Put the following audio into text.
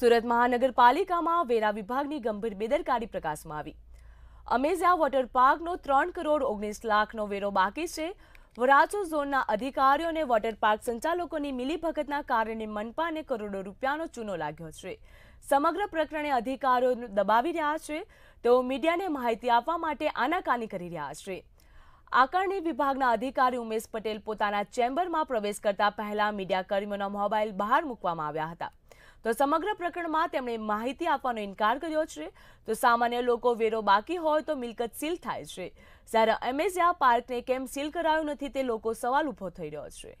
સુરત મહાનગરપાલિકામાં વેરા વિભાગની ગંભીર બેદરકારી પ્રકાશમાં આવી અમેઝા વોટર પાર્કનો ત્રણ કરોડ ઓગણીસ લાખનો વેરો બાકી છે વરાછો ઝોનના અધિકારીઓ અને વોટર પાર્ક સંચાલકોની મિલીભગતના કારણે મનપા અને કરોડો રૂપિયાનો ચૂનો લાગ્યો છે સમગ્ર પ્રકરણે અધિકારીઓ દબાવી રહ્યા છે તેઓ મીડિયાને માહિતી આપવા માટે આનાકાની કરી રહ્યા છે આકારણી વિભાગના અધિકારી ઉમેશ પટેલ પોતાના ચેમ્બરમાં પ્રવેશ કરતા પહેલા મીડિયા મીડિયાકર્મીઓના મોબાઈલ બહાર મૂકવામાં આવ્યા હતા તો સમગ્ર પ્રકરણમાં તેમણે માહિતી આપવાનો ઇનકાર કર્યો છે તો સામાન્ય લોકો વેરો બાકી હોય તો મિલકત સીલ થાય છે જ્યારે અમેઝિયા પાર્કને કેમ સીલ કરાયું નથી તે લોકો સવાલ ઊભો થઈ રહ્યો છે